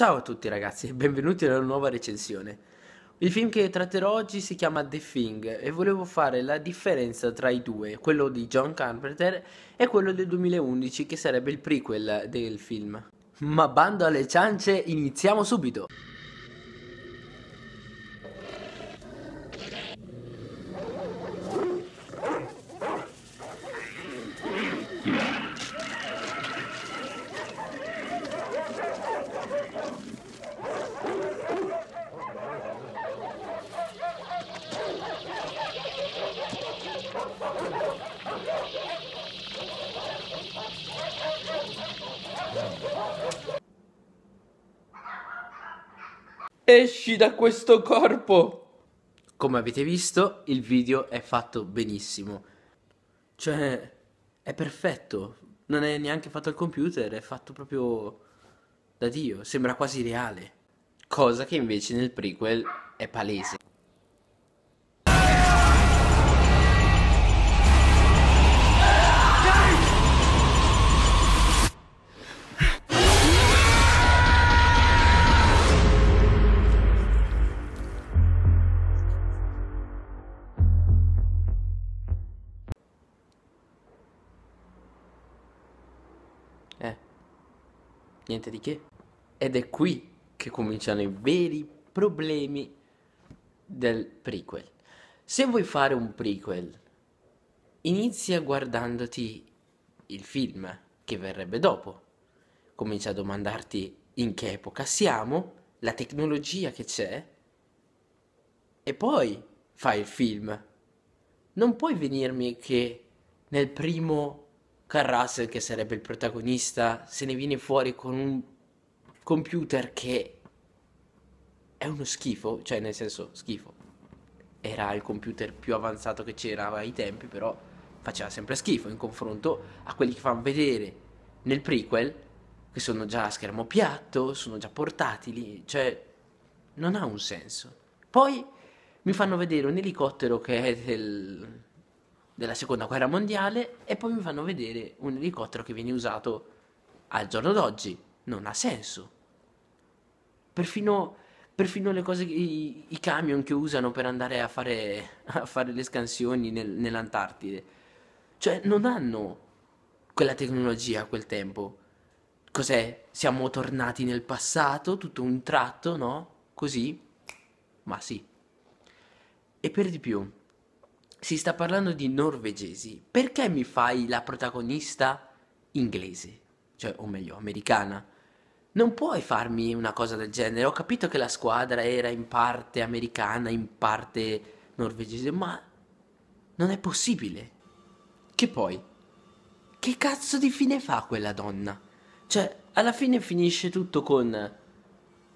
Ciao a tutti ragazzi e benvenuti alla nuova recensione. Il film che tratterò oggi si chiama The Thing e volevo fare la differenza tra i due, quello di John Carpenter e quello del 2011 che sarebbe il prequel del film. Ma bando alle ciance, iniziamo subito! Esci da questo corpo! Come avete visto, il video è fatto benissimo. Cioè, è perfetto. Non è neanche fatto al computer, è fatto proprio da Dio. Sembra quasi reale. Cosa che invece nel prequel è palese. niente di che. Ed è qui che cominciano i veri problemi del prequel. Se vuoi fare un prequel, inizia guardandoti il film che verrebbe dopo. Comincia a domandarti in che epoca siamo, la tecnologia che c'è, e poi fai il film. Non puoi venirmi che nel primo Carl che sarebbe il protagonista, se ne viene fuori con un computer che è uno schifo, cioè nel senso schifo. Era il computer più avanzato che c'era ai tempi, però faceva sempre schifo in confronto a quelli che fanno vedere nel prequel, che sono già a schermo piatto, sono già portatili, cioè non ha un senso. Poi mi fanno vedere un elicottero che è del della seconda guerra mondiale e poi mi fanno vedere un elicottero che viene usato al giorno d'oggi. Non ha senso. Perfino, perfino le cose, i, i camion che usano per andare a fare, a fare le scansioni nel, nell'Antartide. Cioè, non hanno quella tecnologia a quel tempo. Cos'è? Siamo tornati nel passato, tutto un tratto, no? Così? Ma sì. E per di più, si sta parlando di norvegesi, perché mi fai la protagonista inglese? Cioè, o meglio, americana. Non puoi farmi una cosa del genere. Ho capito che la squadra era in parte americana, in parte norvegese, ma non è possibile. Che poi? Che cazzo di fine fa quella donna? Cioè, alla fine finisce tutto con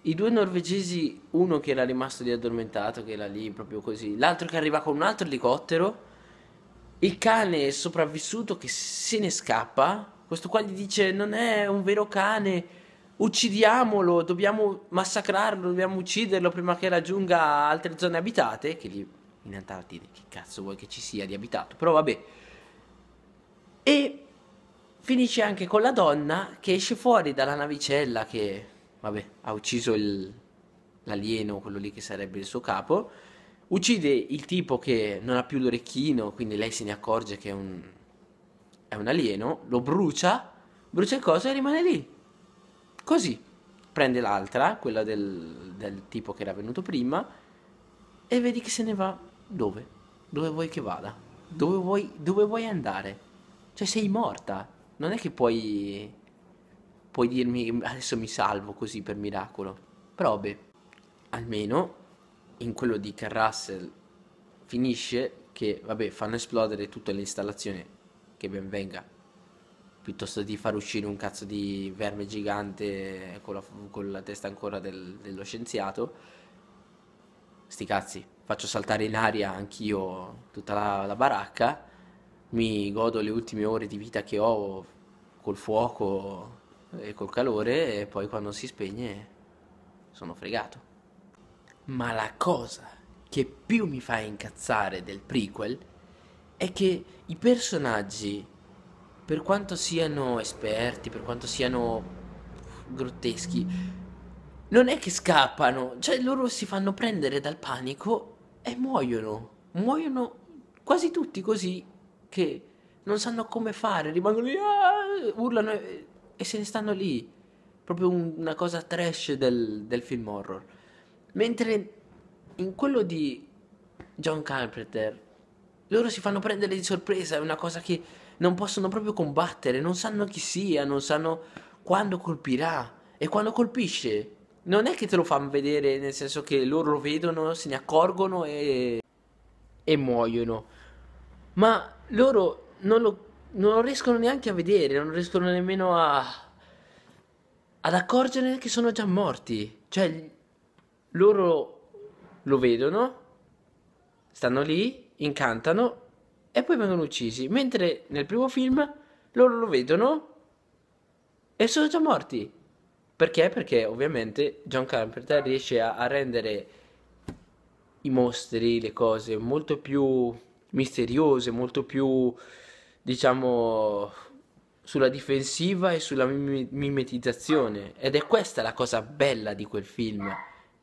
i due norvegesi, uno che era rimasto lì addormentato, che era lì proprio così, l'altro che arriva con un altro elicottero, il cane sopravvissuto che se ne scappa, questo qua gli dice non è un vero cane, uccidiamolo, dobbiamo massacrarlo, dobbiamo ucciderlo prima che raggiunga altre zone abitate, che lì in Antartide che cazzo vuoi che ci sia di abitato, però vabbè. E finisce anche con la donna che esce fuori dalla navicella che vabbè, ha ucciso il, l'alieno, quello lì che sarebbe il suo capo, uccide il tipo che non ha più l'orecchino, quindi lei se ne accorge che è un, è un alieno, lo brucia, brucia il coso e rimane lì. Così. Prende l'altra, quella del, del tipo che era venuto prima, e vedi che se ne va dove? Dove vuoi che vada? Dove vuoi, dove vuoi andare? Cioè sei morta, non è che puoi puoi dirmi adesso mi salvo così per miracolo. Però beh, Almeno in quello di Carrassel finisce che, vabbè, fanno esplodere tutta l'installazione, che ben venga. Piuttosto di far uscire un cazzo di verme gigante con la, con la testa ancora del, dello scienziato. Sti cazzi, faccio saltare in aria anch'io tutta la, la baracca, mi godo le ultime ore di vita che ho col fuoco e col calore e poi quando si spegne sono fregato. Ma la cosa che più mi fa incazzare del prequel è che i personaggi, per quanto siano esperti, per quanto siano grotteschi, non è che scappano, cioè loro si fanno prendere dal panico e muoiono. Muoiono quasi tutti così che non sanno come fare, rimangono lì, ah, urlano. E e se ne stanno lì. Proprio un, una cosa trash del, del, film horror. Mentre in quello di John Carpenter, loro si fanno prendere di sorpresa, è una cosa che non possono proprio combattere, non sanno chi sia, non sanno quando colpirà e quando colpisce. Non è che te lo fanno vedere, nel senso che loro lo vedono, se ne accorgono e, e muoiono. Ma loro non lo non riescono neanche a vedere, non riescono nemmeno a ad accorgere che sono già morti. Cioè, loro lo vedono, stanno lì, incantano e poi vengono uccisi. Mentre nel primo film loro lo vedono e sono già morti. Perché? Perché ovviamente John Carpenter riesce a, a rendere i mostri, le cose molto più misteriose, molto più diciamo, sulla difensiva e sulla mimetizzazione. Ed è questa la cosa bella di quel film.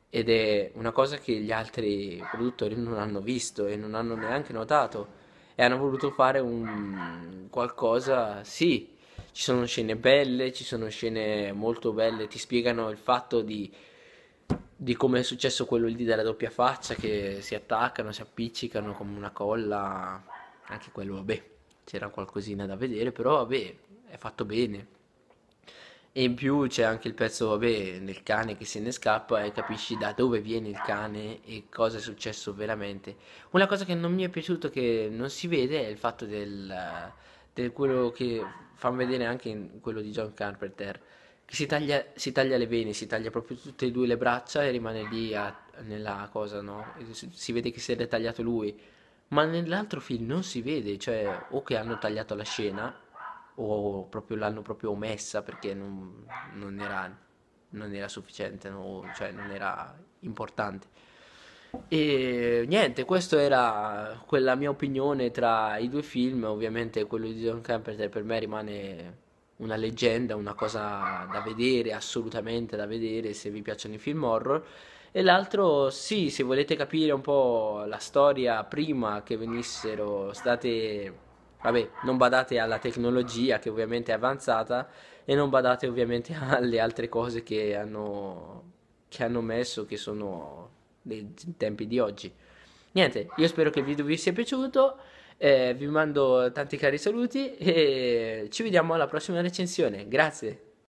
Ed è una cosa che gli altri produttori non hanno visto e non hanno neanche notato. E hanno voluto fare un qualcosa, sì, ci sono scene belle, ci sono scene molto belle, ti spiegano il fatto di, di come è successo quello lì della doppia faccia, che si attaccano, si appiccicano come una colla, anche quello, vabbè c'era qualcosina da vedere, però vabbè, è fatto bene. E in più c'è anche il pezzo, vabbè, del cane che se ne scappa e capisci da dove viene il cane e cosa è successo veramente. Una cosa che non mi è piaciuto, che non si vede, è il fatto del, del quello che fanno vedere anche in quello di John Carpenter, che si taglia, si taglia le vene, si taglia proprio tutte e due le braccia e rimane lì a, nella cosa, no? Si vede che si è dettagliato lui ma nell'altro film non si vede, cioè o che hanno tagliato la scena o proprio l'hanno proprio omessa perché non, non, era, non era, sufficiente, no? cioè non era importante. E niente, questa era quella mia opinione tra i due film, ovviamente quello di John Carpenter per me rimane una leggenda, una cosa da vedere, assolutamente da vedere se vi piacciono i film horror e l'altro sì, se volete capire un po' la storia prima che venissero state, vabbè, non badate alla tecnologia che ovviamente è avanzata e non badate ovviamente alle altre cose che hanno, che hanno messo che sono dei tempi di oggi. Niente, io spero che il video vi sia piaciuto, eh, vi mando tanti cari saluti e ci vediamo alla prossima recensione, grazie!